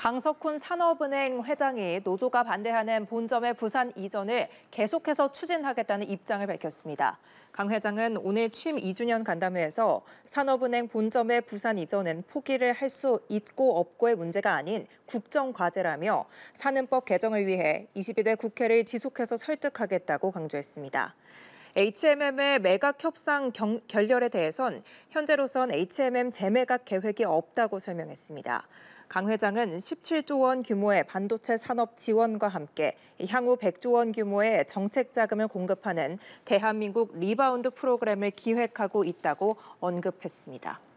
강석훈 산업은행 회장이 노조가 반대하는 본점의 부산 이전을 계속해서 추진하겠다는 입장을 밝혔습니다. 강 회장은 오늘 취임 2주년 간담회에서 산업은행 본점의 부산 이전은 포기를 할 수 있고 없고의 문제가 아닌 국정과제라며 사는법 개정을 위해 22대 국회를 지속해서 설득하겠다고 강조했습니다. HMM의 매각 협상 경, 결렬에 대해선 현재로선 HMM 재매각 계획이 없다고 설명했습니다. 강 회장은 17조 원 규모의 반도체 산업 지원과 함께 향후 100조 원 규모의 정책 자금을 공급하는 대한민국 리바운드 프로그램을 기획하고 있다고 언급했습니다.